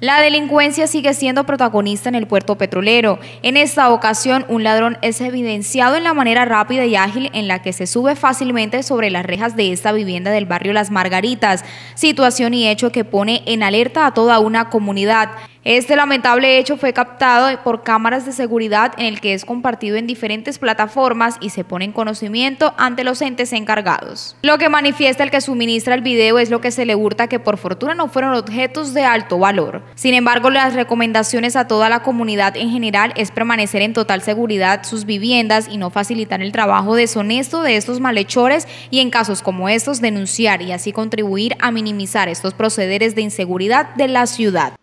La delincuencia sigue siendo protagonista en el puerto petrolero. En esta ocasión, un ladrón es evidenciado en la manera rápida y ágil en la que se sube fácilmente sobre las rejas de esta vivienda del barrio Las Margaritas, situación y hecho que pone en alerta a toda una comunidad. Este lamentable hecho fue captado por cámaras de seguridad en el que es compartido en diferentes plataformas y se pone en conocimiento ante los entes encargados. Lo que manifiesta el que suministra el video es lo que se le hurta que por fortuna no fueron objetos de alto valor. Sin embargo, las recomendaciones a toda la comunidad en general es permanecer en total seguridad sus viviendas y no facilitar el trabajo deshonesto de estos malhechores y en casos como estos denunciar y así contribuir a minimizar estos procederes de inseguridad de la ciudad.